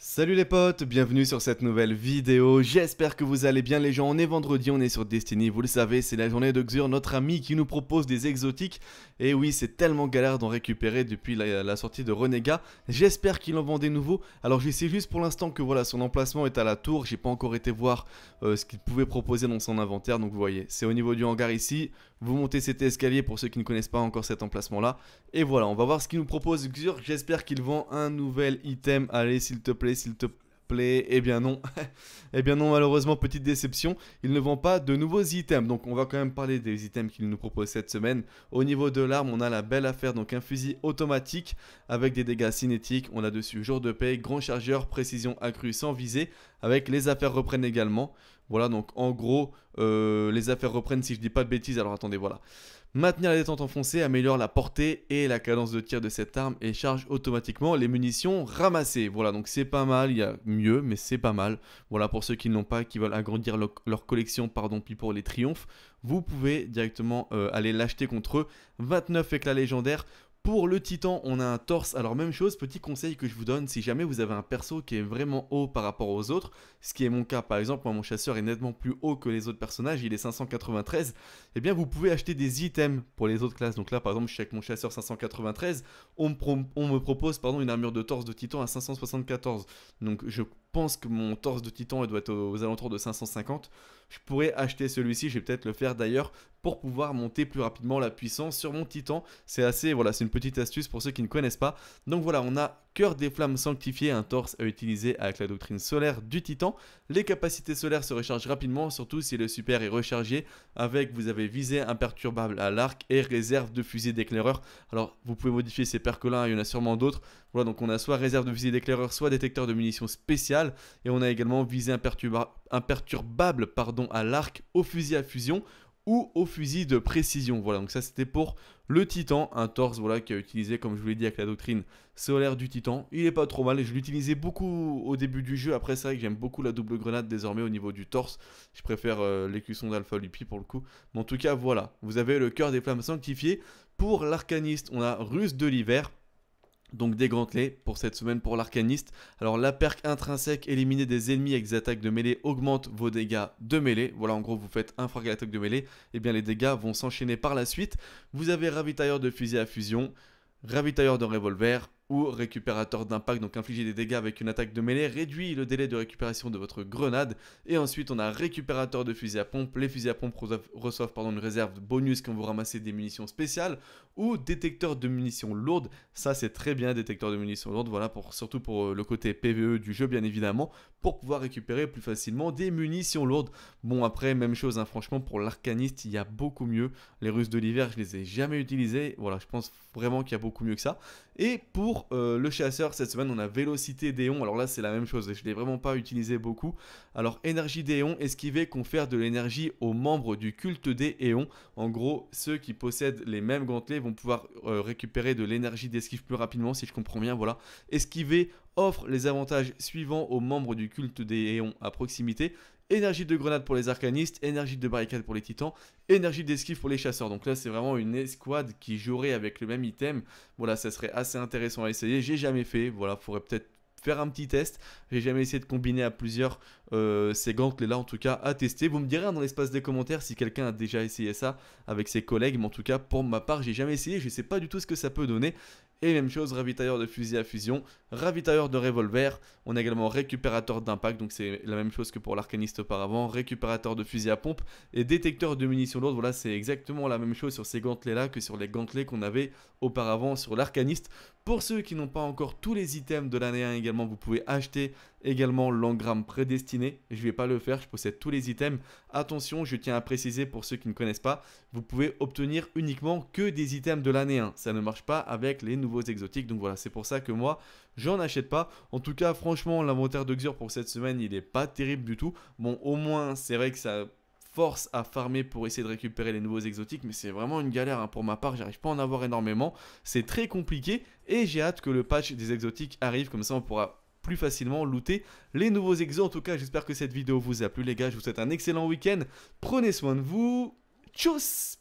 Salut les potes, bienvenue sur cette nouvelle vidéo, j'espère que vous allez bien les gens, on est vendredi, on est sur Destiny, vous le savez, c'est la journée de Xur, notre ami qui nous propose des exotiques, et oui c'est tellement galère d'en récupérer depuis la, sortie de Renega, j'espère qu'il en vend des nouveaux, alors je sais juste pour l'instant que voilà son emplacement est à la tour, j'ai pas encore été voir euh, ce qu'il pouvait proposer dans son inventaire, donc vous voyez, c'est au niveau du hangar ici, vous montez cet escalier pour ceux qui ne connaissent pas encore cet emplacement-là. Et voilà, on va voir ce qu'il nous Xur. J'espère qu'il vend un nouvel item. Allez, s'il te plaît, s'il te plaît. Eh bien non. eh bien non, malheureusement, petite déception. Il ne vend pas de nouveaux items. Donc on va quand même parler des items qu'il nous propose cette semaine. Au niveau de l'arme, on a la belle affaire. Donc un fusil automatique avec des dégâts cinétiques. On a dessus jour de paix, grand chargeur, précision accrue sans visée. Avec les affaires reprennent également. Voilà, donc en gros, euh, les affaires reprennent si je dis pas de bêtises. Alors attendez, voilà. Maintenir la détente enfoncée améliore la portée et la cadence de tir de cette arme et charge automatiquement les munitions ramassées. Voilà, donc c'est pas mal, il y a mieux, mais c'est pas mal. Voilà, pour ceux qui ne l'ont pas, qui veulent agrandir leur, collection, pardon, puis pour les triomphes, vous pouvez directement euh, aller l'acheter contre eux. 29 éclats légendaires pour le titan, on a un torse. Alors même chose, petit conseil que je vous donne, si jamais vous avez un perso qui est vraiment haut par rapport aux autres, ce qui est mon cas par exemple, moi mon chasseur est nettement plus haut que les autres personnages, il est 593, eh bien vous pouvez acheter des items pour les autres classes. Donc là par exemple, je suis avec mon chasseur 593, on me, on me propose pardon, une armure de torse de titan à 574. Donc je pense que mon torse de titan doit être aux alentours de 550. Je pourrais acheter celui-ci, je vais peut-être le faire d'ailleurs, pour pouvoir monter plus rapidement la puissance sur mon titan. C'est assez, voilà, c'est une petite astuce pour ceux qui ne connaissent pas. Donc voilà, on a cœur des flammes sanctifiées, un torse à utiliser avec la doctrine solaire du Titan. Les capacités solaires se rechargent rapidement, surtout si le super est rechargé, avec vous avez visée imperturbable à l'arc et réserve de fusil d'éclaireur. Alors vous pouvez modifier ces percolins, il y en a sûrement d'autres. Voilà, donc on a soit réserve de fusil d'éclaireur, soit détecteur de munitions spéciales, et on a également visée imperturbable pardon, à l'arc, au fusil à fusion, ou au fusil de précision. Voilà, donc ça c'était pour le Titan, un torse voilà, qui a utilisé, comme je vous l'ai dit, avec la doctrine solaire du Titan. Il est pas trop mal, je l'utilisais beaucoup au début du jeu, après c'est vrai que j'aime beaucoup la double grenade désormais au niveau du torse. Je préfère euh, l'écusson d'Alpha Lupi pour le coup. Mais en tout cas, voilà, vous avez le cœur des flammes sanctifiées. Pour l'arcaniste, on a Russe de l'hiver. Donc des grands pour cette semaine pour l'arcaniste. Alors la perque intrinsèque, éliminer des ennemis avec des attaques de mêlée augmente vos dégâts de mêlée. Voilà en gros vous faites un frag à l'attaque de mêlée, et eh bien les dégâts vont s'enchaîner par la suite. Vous avez ravitailleur de fusil à fusion, ravitailleur de revolver, ou récupérateur d'impact, donc infliger des dégâts avec une attaque de mêlée réduit le délai de récupération de votre grenade. Et ensuite, on a récupérateur de fusil à pompe. Les fusils à pompe reçoivent pardon, une réserve bonus quand vous ramassez des munitions spéciales ou détecteur de munitions lourdes. Ça, c'est très bien, détecteur de munitions lourdes. Voilà, pour, surtout pour euh, le côté PVE du jeu, bien évidemment, pour pouvoir récupérer plus facilement des munitions lourdes. Bon, après, même chose, hein, franchement, pour l'arcaniste, il y a beaucoup mieux. Les Russes de l'hiver, je les ai jamais utilisés. Voilà, je pense vraiment qu'il y a beaucoup mieux que ça. Et pour euh, le chasseur, cette semaine, on a Vélocité Déon. Alors là, c'est la même chose. Je ne l'ai vraiment pas utilisé beaucoup. Alors, énergie Déon, esquiver confère de l'énergie aux membres du culte des En gros, ceux qui possèdent les mêmes gantelets vont pouvoir euh, récupérer de l'énergie d'esquive plus rapidement, si je comprends bien. Voilà. Esquiver offre les avantages suivants aux membres du culte des Éons à proximité. Énergie de grenade pour les arcanistes, énergie de barricade pour les titans, énergie d'esquive pour les chasseurs. Donc là, c'est vraiment une escouade qui jouerait avec le même item. Voilà, ça serait assez intéressant à essayer. J'ai jamais fait. Voilà, faudrait peut-être faire un petit test. J'ai jamais essayé de combiner à plusieurs euh, ces ces gants là en tout cas, à tester. Vous me direz dans l'espace des commentaires si quelqu'un a déjà essayé ça avec ses collègues, mais en tout cas, pour ma part, j'ai jamais essayé. Je ne sais pas du tout ce que ça peut donner. Et même chose, ravitailleur de fusil à fusion, ravitailleur de revolver. On a également récupérateur d'impact, donc c'est la même chose que pour l'arcaniste auparavant, récupérateur de fusil à pompe et détecteur de munitions lourdes. Voilà, c'est exactement la même chose sur ces gantelets-là que sur les gantelets qu'on avait auparavant sur l'arcaniste. Pour ceux qui n'ont pas encore tous les items de l'année 1 également, vous pouvez acheter Également l'engramme prédestiné, je ne vais pas le faire, je possède tous les items. Attention, je tiens à préciser pour ceux qui ne connaissent pas, vous pouvez obtenir uniquement que des items de l'année 1. Hein. Ça ne marche pas avec les nouveaux exotiques, donc voilà, c'est pour ça que moi, j'en achète pas. En tout cas, franchement, l'inventaire de Xur pour cette semaine, il n'est pas terrible du tout. Bon, au moins, c'est vrai que ça force à farmer pour essayer de récupérer les nouveaux exotiques, mais c'est vraiment une galère. Hein. Pour ma part, j'arrive pas à en avoir énormément. C'est très compliqué et j'ai hâte que le patch des exotiques arrive, comme ça on pourra plus facilement looter les nouveaux exos. En tout cas, j'espère que cette vidéo vous a plu les gars. Je vous souhaite un excellent week-end. Prenez soin de vous. Tchuss